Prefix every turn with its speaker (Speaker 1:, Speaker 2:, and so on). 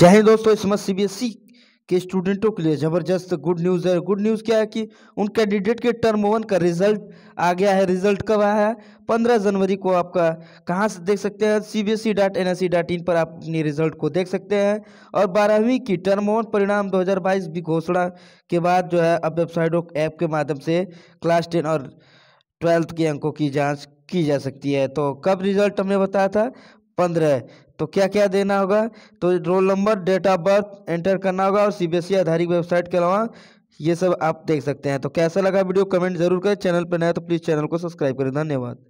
Speaker 1: जय हिंद दोस्तों इस समय सीबीएसई के स्टूडेंटों के लिए ज़बरदस्त गुड न्यूज़ है गुड न्यूज़ क्या है कि उन कैंडिडेट के टर्म वन का रिजल्ट आ गया है रिजल्ट कब आया है पंद्रह जनवरी को आपका कहाँ से देख सकते हैं C B S E dot N S C dot in पर आप अपनी रिजल्ट को देख सकते हैं और बारहवीं की टर्म वन परिणाम 2022 की घोषणा के बाद जो है अब वेबसाइटों ऐप के माध्यम से क्लास टेन और ट्वेल्थ के अंकों की जाँच की जा सकती है तो कब रिजल्ट हमने बताया था पंद्रह तो क्या क्या देना होगा तो roll number date of birth enter करना होगा और सीबीएसई e आधारित वेबसाइट के अलावा ये सब आप देख सकते हैं तो कैसा लगा वीडियो कमेंट जरूर करें चैनल पर नया तो प्लीज़ चैनल को सब्सक्राइब करें धन्यवाद